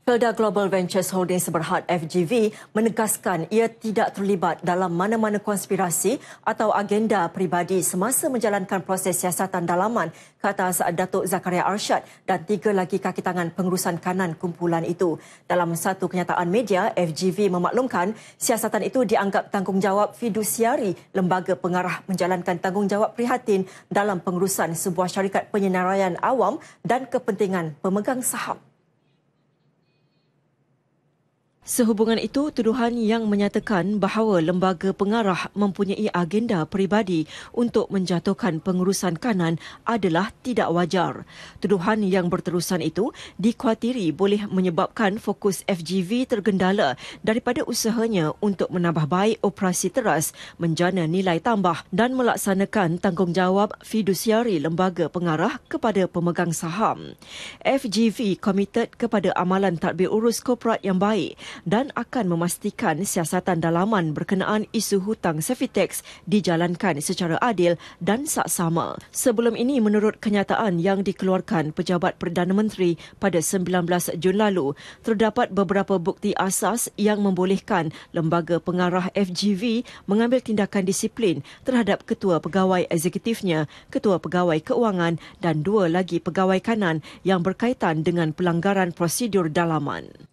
Felda Global Ventures Holdings Berhad FGV menegaskan ia tidak terlibat dalam mana-mana konspirasi atau agenda peribadi semasa menjalankan proses siasatan dalaman ke atas Datuk Zakaria Arshad dan tiga lagi kaki tangan pengurusan kanan kumpulan itu. Dalam satu kenyataan media, FGV memaklumkan siasatan itu dianggap tanggungjawab fidusiari lembaga pengarah menjalankan tanggungjawab prihatin dalam pengurusan sebuah syarikat penyenaraian awam dan kepentingan pemegang saham. Sehubungan itu, tuduhan yang menyatakan bahawa lembaga pengarah mempunyai agenda peribadi untuk menjatuhkan pengurusan kanan adalah tidak wajar. Tuduhan yang berterusan itu dikhawatiri boleh menyebabkan fokus FGV tergendala daripada usahanya untuk menambah baik operasi teras, menjana nilai tambah dan melaksanakan tanggungjawab fidusiari lembaga pengarah kepada pemegang saham. FGV komited kepada amalan tadbir urus korporat yang baik dan akan memastikan siasatan dalaman berkenaan isu hutang Sefitex dijalankan secara adil dan saksama. Sebelum ini menurut kenyataan yang dikeluarkan Pejabat Perdana Menteri pada 19 Jun lalu, terdapat beberapa bukti asas yang membolehkan lembaga pengarah FGV mengambil tindakan disiplin terhadap ketua pegawai eksekutifnya, ketua pegawai keuangan dan dua lagi pegawai kanan yang berkaitan dengan pelanggaran prosedur dalaman.